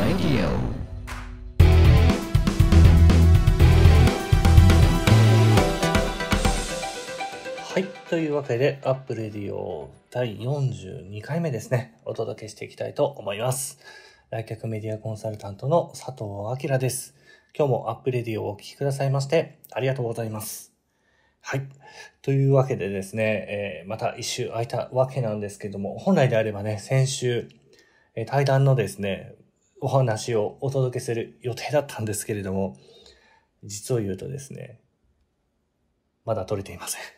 Radio. はい。というわけで、アップレディオ第42回目ですね。お届けしていきたいと思います。来客メディアコンサルタントの佐藤明です。今日もアップレディオをお聴きくださいまして、ありがとうございます。はい。というわけでですね、えー、また一周空いたわけなんですけども、本来であればね、先週、えー、対談のですね、お話をお届けする予定だったんですけれども、実を言うとですね、まだ撮れていません。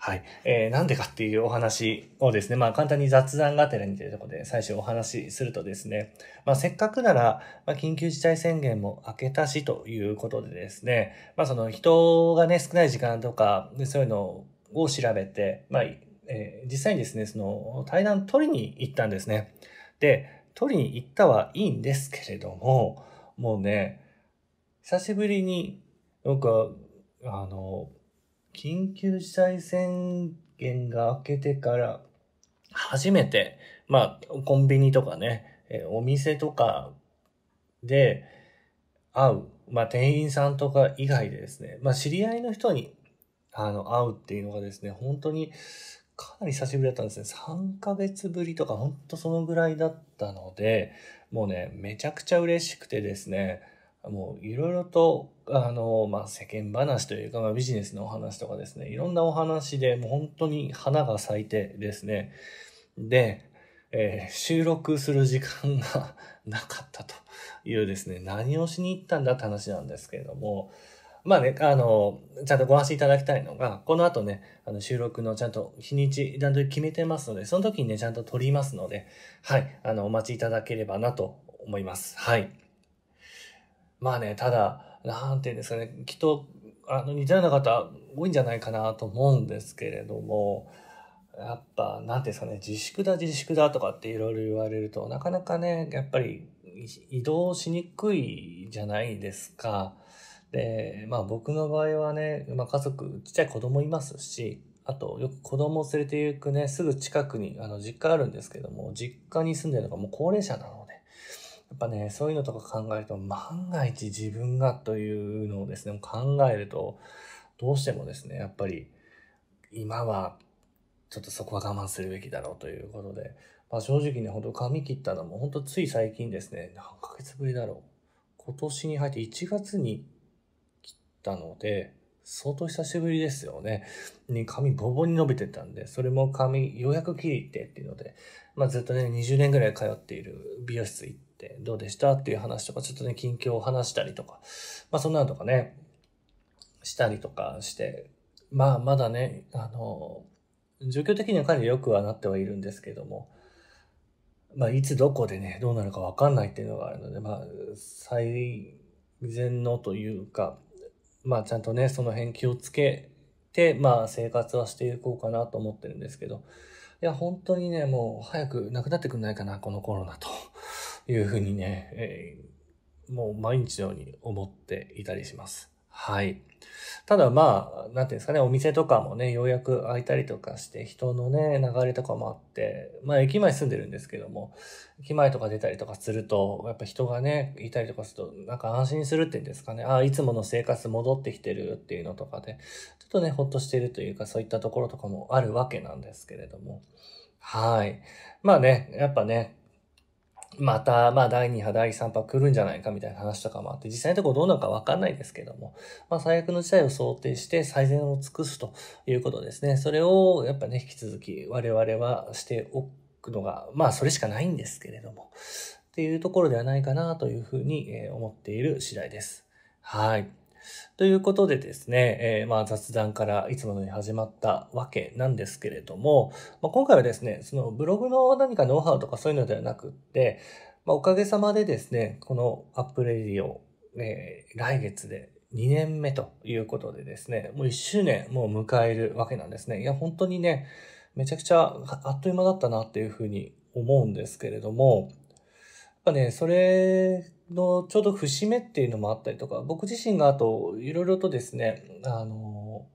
はい。えー、なんでかっていうお話をですね、まあ簡単に雑談がてらにというところで最初お話しするとですね、まあせっかくなら、まあ緊急事態宣言も明けたしということでですね、まあその人がね、少ない時間とか、そういうのを調べて、まあ、えー、実際にですね、その対談取りに行ったんですね。で、取りに行ったはいいんですけれども、もうね、久しぶりに、なんか、あの、緊急事態宣言が明けてから、初めて、まあ、コンビニとかね、えお店とかで会う、まあ、店員さんとか以外でですね、まあ、知り合いの人に、あの、会うっていうのがですね、本当に、かなり久しぶりだったんですね。3ヶ月ぶりとか、ほんとそのぐらいだったので、もうね、めちゃくちゃ嬉しくてですね、もういろいろと、あの、まあ、世間話というか、まあ、ビジネスのお話とかですね、いろんなお話で、もう本当に花が咲いてですね、で、えー、収録する時間が なかったというですね、何をしに行ったんだって話なんですけれども、まあね、あの、ちゃんとご安心いただきたいのが、この後ね、あの収録のちゃんと日にち、段取ん決めてますので、その時にね、ちゃんと撮りますので、はい、あの、お待ちいただければなと思います。はい。まあね、ただ、なんて言うんですかね、きっと、あの、似たような方多いんじゃないかなと思うんですけれども、やっぱ、なんて言うんですかね、自粛だ自粛だとかっていろいろ言われると、なかなかね、やっぱり移動しにくいじゃないですか。で、まあ僕の場合はね、まあ家族、ちっちゃい子供いますし、あと、よく子供を連れて行くね、すぐ近くに、あの、実家あるんですけども、実家に住んでるのがもう高齢者なので、やっぱね、そういうのとか考えると、万が一自分がというのをですね、考えると、どうしてもですね、やっぱり、今は、ちょっとそこは我慢するべきだろうということで、まあ正直ね、本当髪切ったのも、本当つい最近ですね、何ヶ月ぶりだろう。今年に入って1月にたので、相当久しぶりですよね。に髪ボボに伸びてたんで、それも髪ようやく切りってっていうので、まあずっとね、20年ぐらい通っている美容室行って、どうでしたっていう話とか、ちょっとね、近況を話したりとか、まあそんなのとかね、したりとかして、まあまだね、あの、状況的にはかなり良くはなってはいるんですけども、まあいつどこでね、どうなるかわかんないっていうのがあるので、まあ最善のというか、まあちゃんとね、その辺気をつけて、まあ生活はしていこうかなと思ってるんですけど、いや、本当にね、もう早くなくなってくんないかな、このコロナというふうにね、えー、もう毎日のように思っていたりします。はい。ただまあ、なんていうんですかね、お店とかもね、ようやく開いたりとかして、人のね、流れとかもあって、まあ駅前住んでるんですけども、駅前とか出たりとかすると、やっぱ人がね、いたりとかすると、なんか安心するっていうんですかね、ああ、いつもの生活戻ってきてるっていうのとかで、ちょっとね、ほっとしてるというか、そういったところとかもあるわけなんですけれども、はい。まあね、やっぱね、また、まあ、第2波、第3波来るんじゃないかみたいな話とかもあって、実際のところどうなるかわかんないですけども、まあ、最悪の事態を想定して最善を尽くすということですね。それを、やっぱね、引き続き我々はしておくのが、まあ、それしかないんですけれども、っていうところではないかなというふうに思っている次第です。はい。ということでですね、えー、まあ雑談からいつものように始まったわけなんですけれども、まあ、今回はですね、そのブログの何かノウハウとかそういうのではなくって、まあ、おかげさまでですね、このアップレディオ、えー、来月で2年目ということでですね、もう1周年もう迎えるわけなんですね。いや、本当にね、めちゃくちゃあっという間だったなっていうふうに思うんですけれども、ぱね、それのちょうど節目っていうのもあったりとか、僕自身があと、いろいろとですね、あの、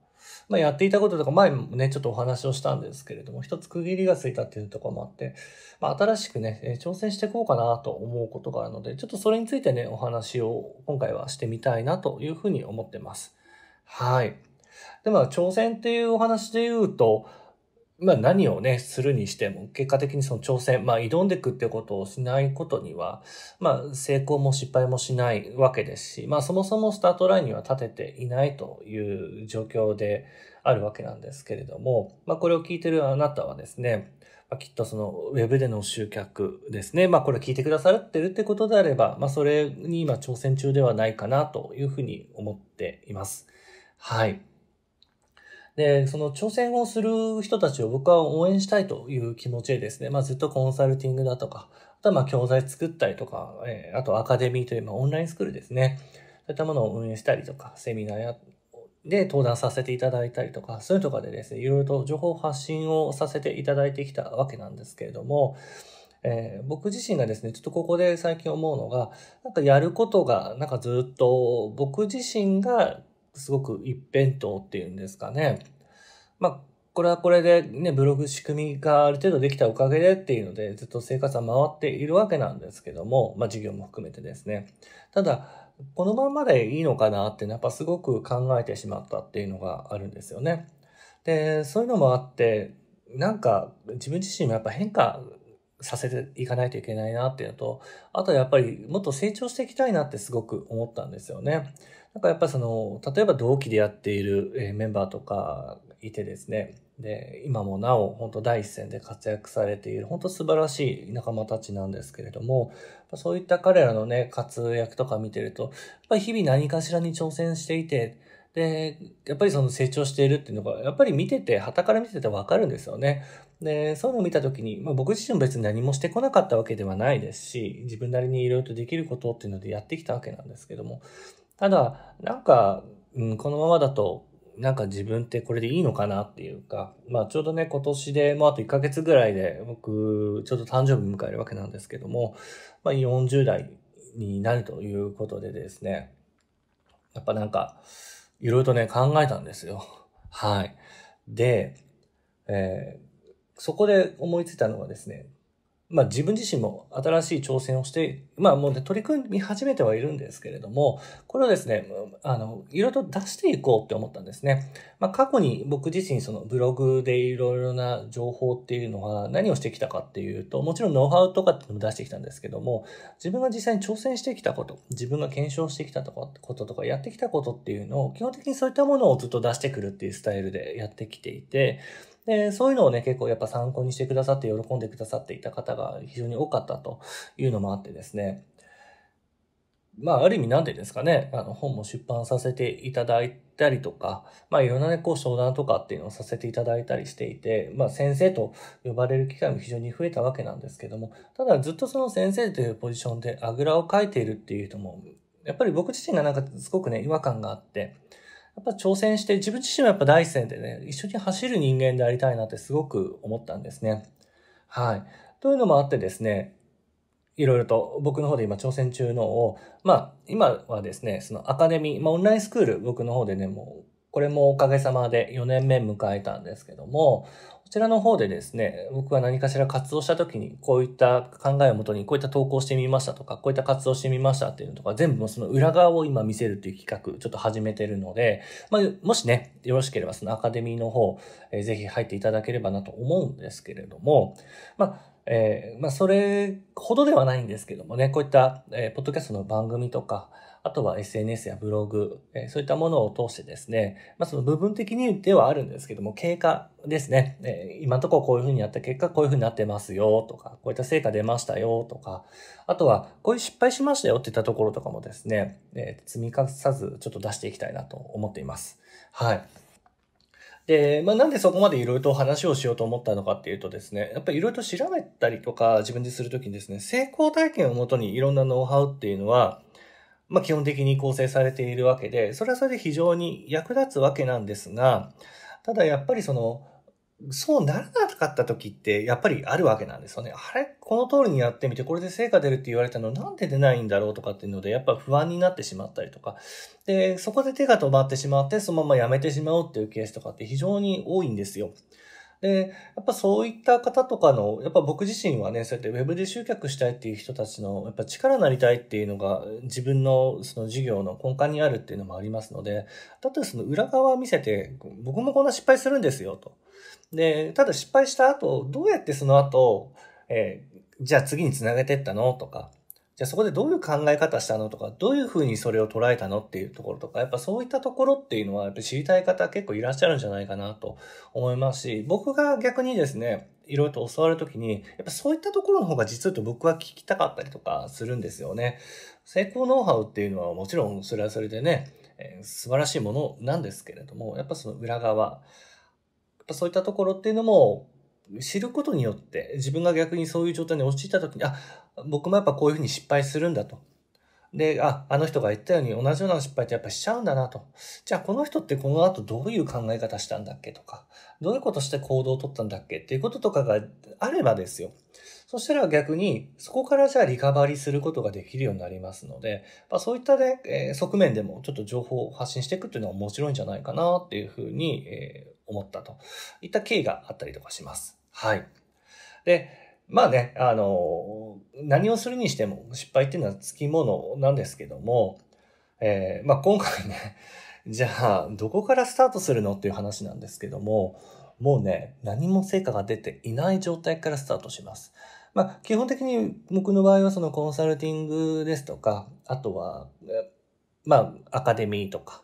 まあ、やっていたこととか、前もね、ちょっとお話をしたんですけれども、一つ区切りがついたっていうところもあって、まあ、新しくね、挑戦していこうかなと思うことがあるので、ちょっとそれについてね、お話を今回はしてみたいなというふうに思ってます。はい。で、ま挑戦っていうお話で言うと、まあ何をね、するにしても、結果的にその挑戦、まあ挑んでいくってことをしないことには、まあ成功も失敗もしないわけですし、まあそもそもスタートラインには立てていないという状況であるわけなんですけれども、まあこれを聞いてるあなたはですね、まあ、きっとそのウェブでの集客ですね、まあこれ聞いてくださってるってことであれば、まあそれに今挑戦中ではないかなというふうに思っています。はい。で、その挑戦をする人たちを僕は応援したいという気持ちでですね、まあずっとコンサルティングだとか、あとはまあ教材作ったりとか、えあとアカデミーという、まあ、オンラインスクールですね。そういったものを運営したりとか、セミナーやで登壇させていただいたりとか、そういうとかでですね、いろいろと情報発信をさせていただいてきたわけなんですけれども、えー、僕自身がですね、ちょっとここで最近思うのが、なんかやることが、なんかずっと僕自身がすごく一辺倒っていうんですかね。まあ、これはこれでね、ブログ仕組みがある程度できたおかげでっていうので、ずっと生活は回っているわけなんですけども、まあ事業も含めてですね。ただ、このままでいいのかなって、やっぱすごく考えてしまったっていうのがあるんですよね。で、そういうのもあって、なんか自分自身もやっぱ変化させていかないといけないなっていうのと、あとやっぱりもっと成長していきたいなってすごく思ったんですよね。なんかやっぱその、例えば同期でやっているメンバーとかいてですね、で、今もなお本当第一線で活躍されている、本当素晴らしい仲間たちなんですけれども、そういった彼らのね、活躍とか見てると、やっぱり日々何かしらに挑戦していて、で、やっぱりその成長しているっていうのが、やっぱり見てて、旗から見ててわかるんですよね。で、そういうのを見たときに、まあ、僕自身も別に何もしてこなかったわけではないですし、自分なりにいろいろとできることっていうのでやってきたわけなんですけども、ただ、なんか、うん、このままだと、なんか自分ってこれでいいのかなっていうか、まあちょうどね、今年で、もうあと1ヶ月ぐらいで、僕、ちょっと誕生日迎えるわけなんですけども、まあ40代になるということでですね、やっぱなんか、いろいろとね、考えたんですよ。はい。で、えー、そこで思いついたのはですね、まあ自分自身も新しい挑戦をしてまあもうね、取り組み始めてはいるんですけれども、これをですね、あの、いろいろ出していこうって思ったんですね。まあ過去に僕自身そのブログでいろいろな情報っていうのは何をしてきたかっていうと、もちろんノウハウとかっていうのも出してきたんですけども、自分が実際に挑戦してきたこと、自分が検証してきたとかこととかやってきたことっていうのを、基本的にそういったものをずっと出してくるっていうスタイルでやってきていて、で、そういうのをね、結構やっぱ参考にしてくださって喜んでくださっていた方が非常に多かったというのもあってですね、まあ、ある意味なんでですかね、あの、本も出版させていただいたりとか、まあ、いろんなね、こう、商談とかっていうのをさせていただいたりしていて、まあ、先生と呼ばれる機会も非常に増えたわけなんですけども、ただずっとその先生というポジションであぐらをかいているっていう人も、やっぱり僕自身がなんかすごくね、違和感があって、やっぱ挑戦して、自分自身もやっぱ第一線でね、一緒に走る人間でありたいなってすごく思ったんですね。はい。というのもあってですね、いろいろと僕の方で今挑戦中のを、まあ、今はですね、そのアカデミー、まあ、オンラインスクール、僕の方でね、もう、これもおかげさまで4年目迎えたんですけども、こちらの方でですね、僕は何かしら活動した時に、こういった考えをもとに、こういった投稿してみましたとか、こういった活動してみましたっていうのとか、全部その裏側を今見せるっていう企画、ちょっと始めてるので、まあ、もしね、よろしければそのアカデミーの方、えー、ぜひ入っていただければなと思うんですけれども、まあ、えー、まあ、それほどではないんですけどもね、こういった、えー、ポッドキャストの番組とか、あとは SNS やブログ、えー、そういったものを通してですね、まあ、その部分的にではあるんですけども、経過ですね、え今のところこういうふうにやった結果、こういうふうになってますよとか、こういった成果出ましたよとか、あとは、こういう失敗しましたよっていったところとかもですね、え積み重さずちょっと出していきたいなと思っています。はい。で、まあ、なんでそこまでいろいろと話をしようと思ったのかっていうとですね、やっぱりいろいろと調べたりとか自分でするときにですね、成功体験をもとにいろんなノウハウっていうのは、まあ、基本的に構成されているわけで、それはそれで非常に役立つわけなんですが、ただやっぱりその、そうならなかった時ってやっぱりあるわけなんですよね。あれこの通りにやってみてこれで成果出るって言われたのなんで出ないんだろうとかっていうのでやっぱ不安になってしまったりとか。で、そこで手が止まってしまってそのままやめてしまうっていうケースとかって非常に多いんですよ。で、やっぱそういった方とかの、やっぱ僕自身はね、そうやってウェブで集客したいっていう人たちの、やっぱ力になりたいっていうのが自分のその事業の根幹にあるっていうのもありますので、だえばその裏側見せて、僕もこんな失敗するんですよと。で、ただ失敗した後、どうやってその後、えー、じゃあ次につなげてったのとか、じゃあそこでどういう考え方したのとか、どういうふうにそれを捉えたのっていうところとか、やっぱそういったところっていうのは、やっぱ知りたい方結構いらっしゃるんじゃないかなと思いますし、僕が逆にですね、いろいろと教わるときに、やっぱそういったところの方が実はと僕は聞きたかったりとかするんですよね。成功ノウハウっていうのはもちろんそれはそれでね、えー、素晴らしいものなんですけれども、やっぱその裏側、ぱそういったところっていうのも知ることによって自分が逆にそういう状態に陥った時にあ僕もやっぱこういうふうに失敗するんだと。で、あ、あの人が言ったように同じような失敗ってやっぱしちゃうんだなと。じゃあこの人ってこの後どういう考え方したんだっけとか、どういうことして行動をとったんだっけっていうこととかがあればですよ。そしたら逆にそこからじゃあリカバリーすることができるようになりますので、まあ、そういったね、え側面でもちょっと情報を発信していくっていうのは面白いんじゃないかなっていうふうに、え思ったといった経緯があったりとかします。はい。で、まあね、あの、何をするにしても失敗っていうのはつきものなんですけども、えー、まあ今回ね、じゃあどこからスタートするのっていう話なんですけども、もうね、何も成果が出ていない状態からスタートします。まあ基本的に僕の場合はそのコンサルティングですとか、あとは、まあアカデミーとか、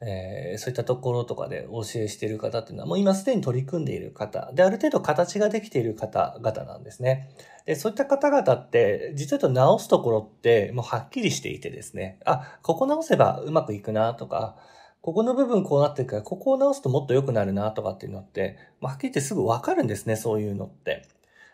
えー、そういったところとかでお教えしている方っていうのは、もう今すでに取り組んでいる方、で、ある程度形ができている方々なんですね。で、そういった方々って、実はと直すところって、もうはっきりしていてですね、あ、ここ直せばうまくいくなとか、ここの部分こうなってるから、ここを直すともっと良くなるなとかっていうのって、はっきり言ってすぐわかるんですね、そういうのって。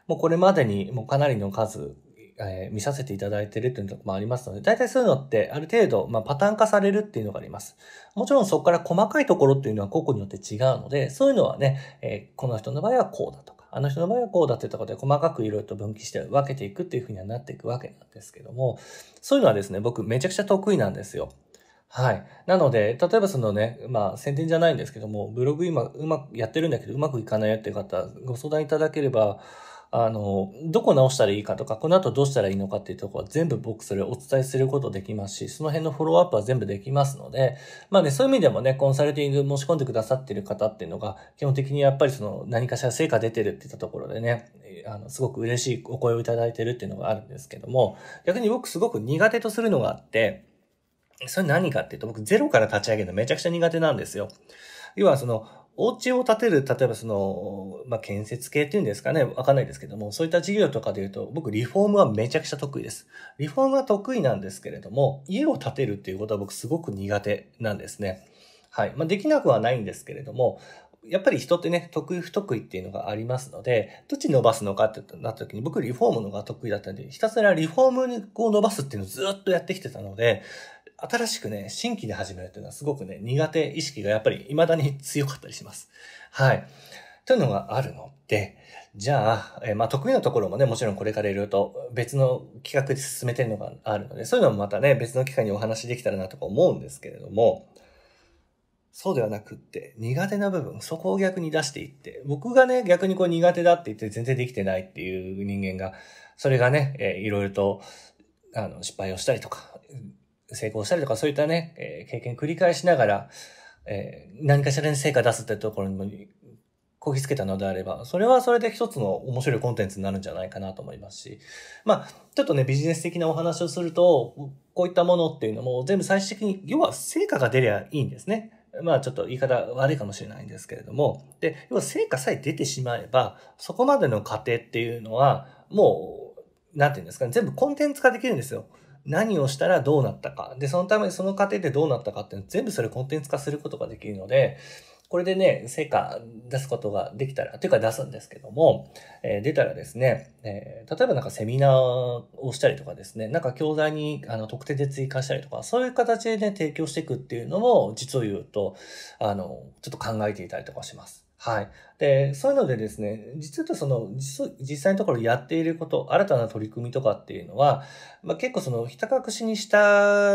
もうこれまでにもうかなりの数えー、見させていただいてるっていうのもありますので、大体そういうのってある程度、まあ、パターン化されるっていうのがあります。もちろんそこから細かいところっていうのは個々によって違うので、そういうのはね、えー、この人の場合はこうだとか、あの人の場合はこうだってところで細かくいろいろと分岐して分けていくっていうふうにはなっていくわけなんですけども、そういうのはですね、僕めちゃくちゃ得意なんですよ。はい。なので、例えばそのね、まあ宣伝じゃないんですけども、ブログ今うまくやってるんだけどうまくいかないよっていう方、ご相談いただければ、あの、どこ直したらいいかとか、この後どうしたらいいのかっていうところは全部僕それをお伝えすることできますし、その辺のフォローアップは全部できますので、まあね、そういう意味でもね、コンサルティング申し込んでくださってる方っていうのが、基本的にやっぱりその何かしら成果出てるって言ったところでね、あの、すごく嬉しいお声をいただいてるっていうのがあるんですけども、逆に僕すごく苦手とするのがあって、それ何かっていうと、僕ゼロから立ち上げるのめちゃくちゃ苦手なんですよ。要はその、お家を建てる、例えばその、まあ、建設系っていうんですかね、わかんないですけども、そういった事業とかで言うと、僕、リフォームはめちゃくちゃ得意です。リフォームは得意なんですけれども、家を建てるっていうことは僕すごく苦手なんですね。はい。まあ、できなくはないんですけれども、やっぱり人ってね、得意不得意っていうのがありますので、どっち伸ばすのかってなった時に、僕リフォームのが得意だったんで、ひたすらリフォームを伸ばすっていうのをずっとやってきてたので、新しくね、新規で始めるっていうのはすごくね、苦手意識がやっぱり未だに強かったりします。はい。というのがあるので、じゃあ、えー、まあ得意なところもね、もちろんこれからいろいろと別の企画で進めてるのがあるので、そういうのもまたね、別の機会にお話できたらなとか思うんですけれども、そうではなくって、苦手な部分、そこを逆に出していって、僕がね、逆にこう苦手だって言って全然できてないっていう人間が、それがね、えー、いろいろと、あの、失敗をしたりとか、成功したりとか、そういったね、えー、経験繰り返しながら、えー、何かしらに成果出すってところにも、こぎつけたのであれば、それはそれで一つの面白いコンテンツになるんじゃないかなと思いますし、まあ、ちょっとね、ビジネス的なお話をすると、こういったものっていうのも全部最終的に、要は成果が出りゃいいんですね。まあちょっと言い方悪いかもしれないんですけれども、で、要は成果さえ出てしまえば、そこまでの過程っていうのは、もう、なんていうんですかね、全部コンテンツ化できるんですよ。何をしたらどうなったか。で、そのためにその過程でどうなったかっていうの全部それコンテンツ化することができるので、これでね、成果出すことができたら、というか出すんですけども、えー、出たらですね、えー、例えばなんかセミナーをしたりとかですね、なんか教材にあの特定で追加したりとか、そういう形でね、提供していくっていうのも、実を言うと、あの、ちょっと考えていたりとかします。はい。で、そういうのでですね、実はその実、実際のところやっていること、新たな取り組みとかっていうのは、まあ、結構その、ひた隠しに従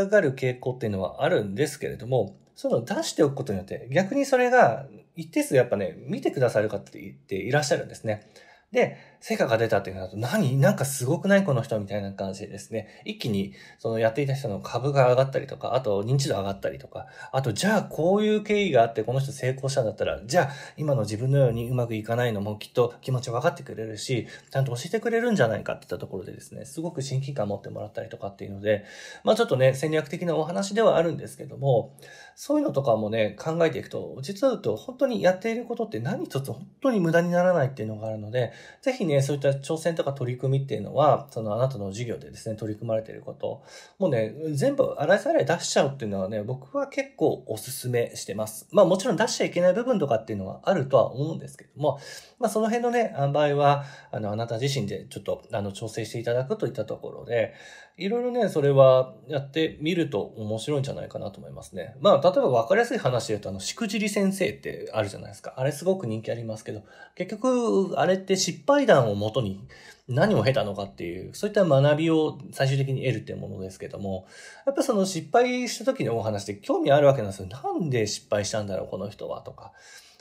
う傾向っていうのはあるんですけれども、そういうのを出しておくことによって、逆にそれが一定数やっぱね、見てくださる方っていらっしゃるんですね。で、成果が出たっていうなると、何なんかすごくないこの人みたいな感じでですね、一気にそのやっていた人の株が上がったりとか、あと認知度上がったりとか、あとじゃあこういう経緯があってこの人成功したんだったら、じゃあ今の自分のようにうまくいかないのもきっと気持ち分かってくれるし、ちゃんと教えてくれるんじゃないかっていったところでですね、すごく親近感持ってもらったりとかっていうので、まあちょっとね、戦略的なお話ではあるんですけども、そういうのとかもね、考えていくと、実は言うと本当にやっていることって何一つ本当に無駄にならないっていうのがあるので、ぜひねね、そういった挑戦とか取り組みっていうのは、そのあなたの授業でですね、取り組まれていること、もうね、全部洗いざらい出しちゃうっていうのはね、僕は結構お勧めしてます。まあもちろん出しちゃいけない部分とかっていうのはあるとは思うんですけども、まあその辺のね、場合は、あの、あなた自身でちょっと、あの、調整していただくといったところで、いろいろね、それはやってみると面白いんじゃないかなと思いますね。まあ、例えば分かりやすい話で言うと、あの、しくじり先生ってあるじゃないですか。あれすごく人気ありますけど、結局、あれって失敗談をもとに何を経たのかっていう、そういった学びを最終的に得るっていうものですけども、やっぱその失敗した時のお話で興味あるわけなんですよ。なんで失敗したんだろう、この人は、とか。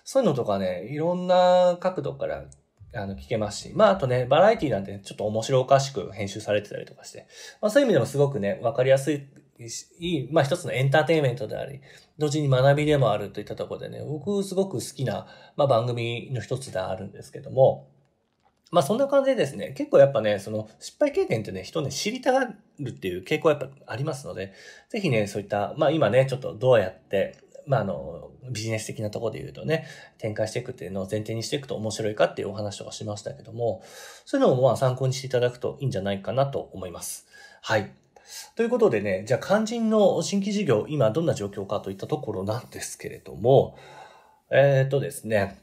そういうのとかね、いろんな角度からあの、聞けますし。まあ、あとね、バラエティなんて、ね、ちょっと面白おかしく編集されてたりとかして。まあ、そういう意味でもすごくね、わかりやすい、いい、まあ、一つのエンターテインメントであり、同時に学びでもあるといったところでね、僕すごく好きな、まあ、番組の一つであるんですけども、まあそんな感じでですね、結構やっぱね、その失敗経験ってね、人ね、知りたがるっていう傾向はやっぱありますので、ぜひね、そういった、まあ今ね、ちょっとどうやってまあ、あの、ビジネス的なところで言うとね、展開していくっていうのを前提にしていくと面白いかっていうお話とかしましたけども、そういうのもまあ参考にしていただくといいんじゃないかなと思います。はい。ということでね、じゃあ肝心の新規事業、今どんな状況かといったところなんですけれども、えっ、ー、とですね、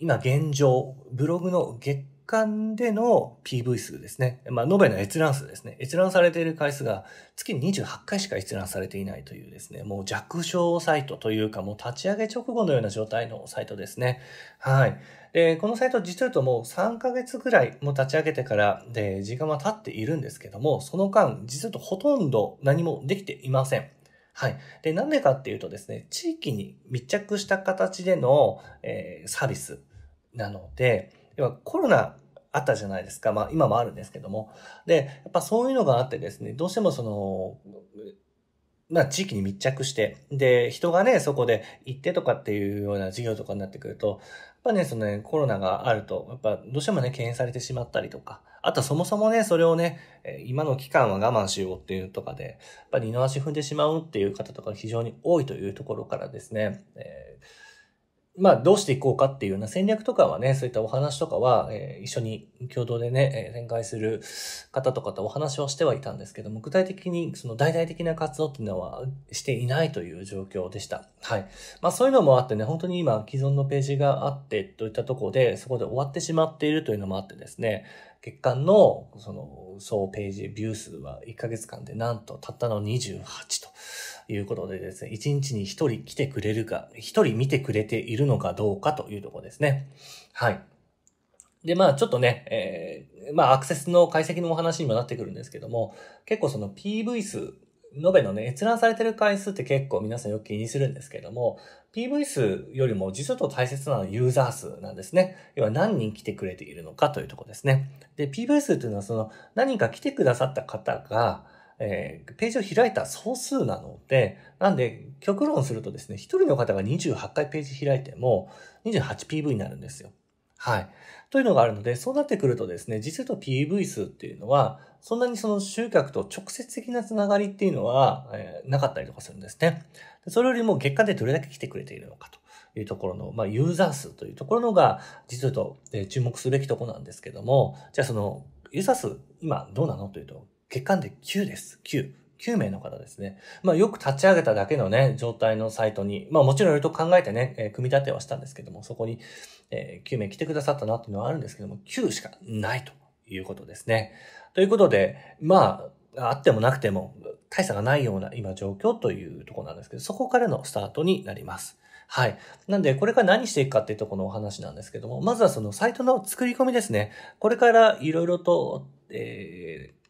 今現状、ブログの月間での PV 数ですね。まあ、延べの閲覧数ですね。閲覧されている回数が月に28回しか閲覧されていないというですね、もう弱小サイトというか、もう立ち上げ直後のような状態のサイトですね。はい。で、このサイト実は言うともう3ヶ月ぐらいもう立ち上げてからで時間は経っているんですけども、その間、実は言うとほとんど何もできていません。はい。で、なんでかっていうとですね、地域に密着した形での、えー、サービスなので、要はコロナあったじゃないですか。まあ今もあるんですけども。で、やっぱそういうのがあってですね、どうしてもその、まあ地域に密着して、で、人がね、そこで行ってとかっていうような事業とかになってくると、やっぱね、そのね、コロナがあると、やっぱどうしてもね、敬遠されてしまったりとか、あとそもそもね、それをね、今の期間は我慢しようっていうとかで、やっぱり二の足踏んでしまうっていう方とか非常に多いというところからですね、えーまあ、どうしていこうかっていうような戦略とかはね、そういったお話とかは、えー、一緒に共同でね、えー、展開する方とかとお話をしてはいたんですけども、具体的にその大々的な活動っていうのはしていないという状況でした。はい。まあ、そういうのもあってね、本当に今既存のページがあってといったところで、そこで終わってしまっているというのもあってですね、月間の、その、総ページビュー数は1ヶ月間でなんとたったの28と。いうことでですね、1日に1人来てくれるか、1人見てくれているのかどうかというところですね。はい。で、まあちょっとね、えー、まあアクセスの解析のお話にもなってくるんですけども、結構その PV 数、延べのね、閲覧されてる回数って結構皆さんよく気にするんですけども、PV 数よりも実は大切なのはユーザー数なんですね。要は何人来てくれているのかというとこですね。で、PV 数というのはその何人か来てくださった方が、えー、ページを開いた総数なので、なんで、極論するとですね、一人の方が28回ページ開いても、28PV になるんですよ。はい。というのがあるので、そうなってくるとですね、実と PV 数っていうのは、そんなにその集客と直接的なつながりっていうのは、えー、なかったりとかするんですね。それよりも月間でどれだけ来てくれているのかというところの、まあ、ユーザー数というところのが、実と、えー、注目すべきところなんですけども、じゃあその、ユーザー数、今どうなのというと、血管で9です。9。9名の方ですね。まあよく立ち上げただけのね、状態のサイトに、まあもちろんいろいろと考えてね、えー、組み立てはしたんですけども、そこに、えー、9名来てくださったなっていうのはあるんですけども、9しかないということですね。ということで、まあ、あってもなくても、大差がないような今状況というとこなんですけど、そこからのスタートになります。はい。なんで、これから何していくかっていうとこのお話なんですけども、まずはそのサイトの作り込みですね。これからいろいろと、えー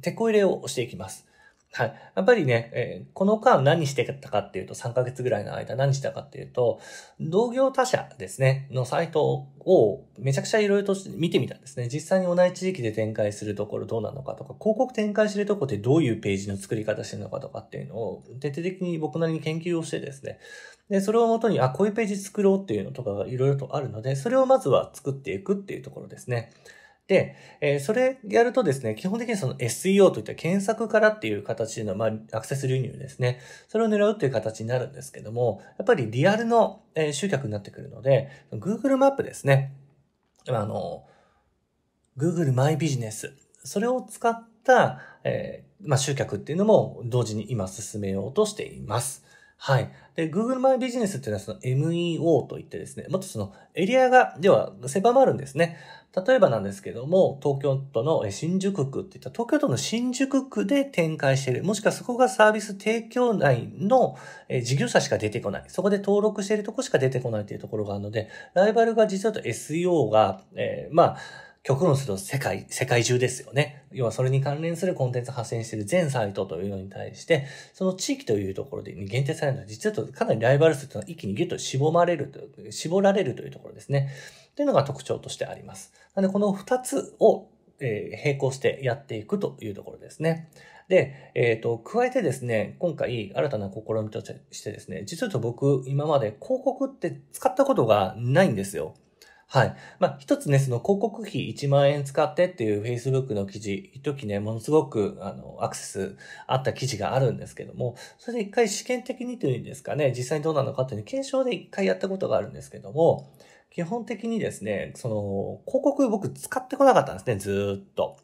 テこ入れをしていきます。はい。やっぱりね、えー、この間何してたかっていうと、3ヶ月ぐらいの間何したかっていうと、同業他社ですね、のサイトをめちゃくちゃいろいろと見てみたんですね。実際に同じ地域で展開するところどうなのかとか、広告展開してるところてどういうページの作り方してるのかとかっていうのを、徹底的に僕なりに研究をしてですね、で、それをもとに、あ、こういうページ作ろうっていうのとかがいろいろとあるので、それをまずは作っていくっていうところですね。で、えー、それやるとですね、基本的にその SEO といった検索からっていう形の、まあ、アクセス流入ですね。それを狙うっていう形になるんですけども、やっぱりリアルの、えー、集客になってくるので、Google マップですね。あの、Google マイビジネス。それを使った、えー、まあ、集客っていうのも同時に今進めようとしています。はい。で、Google マイビジネスっていうのはその MEO といってですね、もっとそのエリアが、では狭まるんですね。例えばなんですけども、東京都の新宿区っていった東京都の新宿区で展開している、もしくはそこがサービス提供内の事業者しか出てこない、そこで登録しているとこしか出てこないというところがあるので、ライバルが実はと SEO が、えー、まあ、極論すると世界、世界中ですよね。要はそれに関連するコンテンツ発信している全サイトというのに対して、その地域というところで限定されるのは、実はかなりライバル数というのは一気にギュッと絞られるという、絞られるというところですね。というのが特徴としてあります。なので、この2つを、え並行してやっていくというところですね。で、えっ、ー、と、加えてですね、今回新たな試みとしてですね、実は僕、今まで広告って使ったことがないんですよ。はい。まあ、一つね、その広告費1万円使ってっていう Facebook の記事、一時ね、ものすごく、あの、アクセスあった記事があるんですけども、それで一回試験的にというんですかね、実際にどうなのかっていう検証で一回やったことがあるんですけども、基本的にですね、その、広告僕使ってこなかったんですね、ずっと。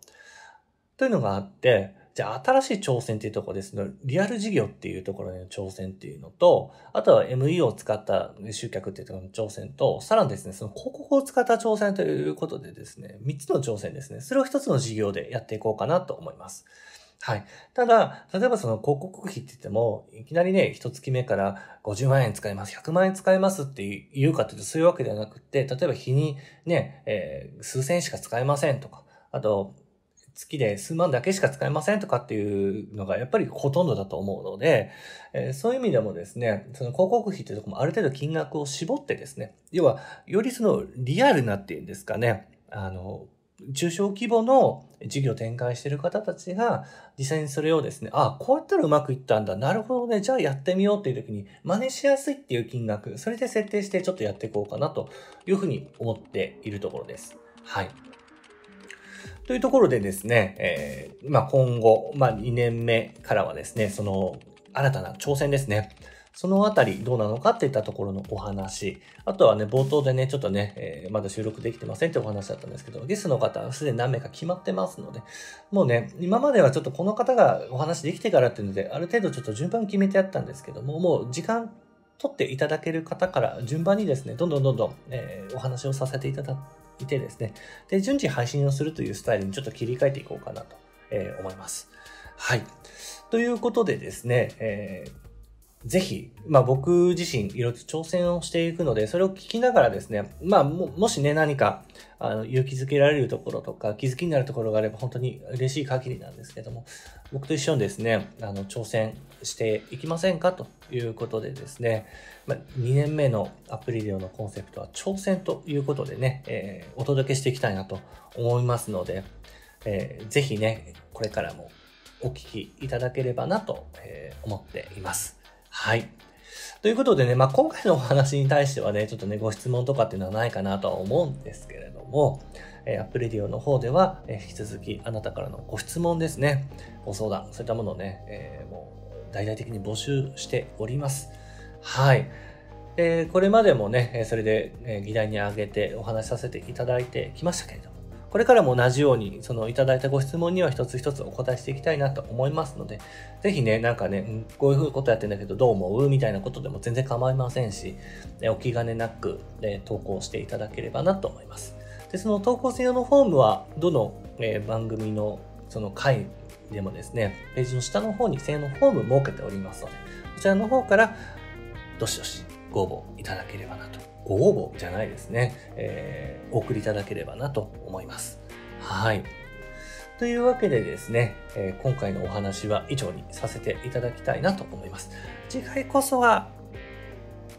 というのがあって、じゃあ新しい挑戦っていうところですね。リアル事業っていうところへの挑戦っていうのと、あとは m e を使った集客っていうところの挑戦と、さらにですね、その広告を使った挑戦ということでですね、3つの挑戦ですね。それを1つの事業でやっていこうかなと思います。はい。ただ、例えばその広告費って言っても、いきなりね、一月目から50万円使います、100万円使いますって言うかというとそういうわけではなくて、例えば日にね、えー、数千円しか使えませんとか、あと、月で数万だけしか使えませんとかっていうのがやっぱりほとんどだと思うので、えー、そういう意味でもですね、その広告費っていうとこもある程度金額を絞ってですね、要はよりそのリアルなっていうんですかね、あの、中小規模の事業展開している方たちが、実際にそれをですね、あ、こうやったらうまくいったんだ。なるほどね。じゃあやってみようっていう時に、真似しやすいっていう金額、それで設定してちょっとやっていこうかなというふうに思っているところです。はい。というところでですね、えー、まあ、今後、まあ、2年目からはですね、その新たな挑戦ですね。そのあたりどうなのかっていったところのお話。あとはね、冒頭でね、ちょっとね、えー、まだ収録できてませんってお話だったんですけど、ゲストの方はすでに何名か決まってますので、もうね、今まではちょっとこの方がお話できてからっていうので、ある程度ちょっと順番決めてあったんですけども、もう時間取っていただける方から順番にですね、どんどんどんどん、えー、お話をさせていただいてですね、で、順次配信をするというスタイルにちょっと切り替えていこうかなと思います。はい。ということでですね、えー、ぜひ、まあ僕自身いろいろ挑戦をしていくので、それを聞きながらですね、まあも、もしね、何か、あの、勇気づけられるところとか、気づきになるところがあれば本当に嬉しい限りなんですけども、僕と一緒にですね、あの、挑戦していきませんかということでですね、まあ、2年目のアプリデオのコンセプトは挑戦ということでね、えー、お届けしていきたいなと思いますので、えー、ぜひね、これからもお聞きいただければなと思っています。はい。ということでね、まあ、今回のお話に対してはね、ちょっとね、ご質問とかっていうのはないかなとは思うんですけれども、えアップレディオの方では、え引き続きあなたからのご質問ですね、ご相談、そういったものをね、えー、もう大々的に募集しております。はい。えー、これまでもね、それでえ、議題に挙げてお話しさせていただいてきましたけれども、これからも同じように、そのいただいたご質問には一つ一つお答えしていきたいなと思いますので、ぜひね、なんかね、こういうふうことやってんだけどどう思うみたいなことでも全然構いませんし、お気兼ねなく、え投稿していただければなと思います。で、その投稿専用のフォームは、どの、え番組のその回でもですね、ページの下の方に専用のフォーム設けておりますので、こちらの方から、どしどしご応募いただければなとご応募じゃないですね、えー、お送りいただければなと思います。はい。というわけでですね、えー、今回のお話は以上にさせていただきたいなと思います。次回こそは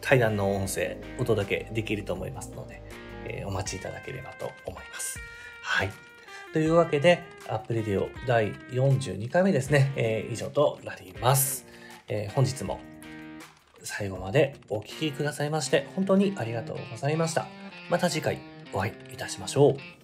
対談の音声お届けできると思いますので、えー、お待ちいただければと思います。はい。というわけで、アップレディオ第42回目ですね、えー、以上となります。え本日も最後までお聴きくださいまして本当にありがとうございました。また次回お会いいたしましょう。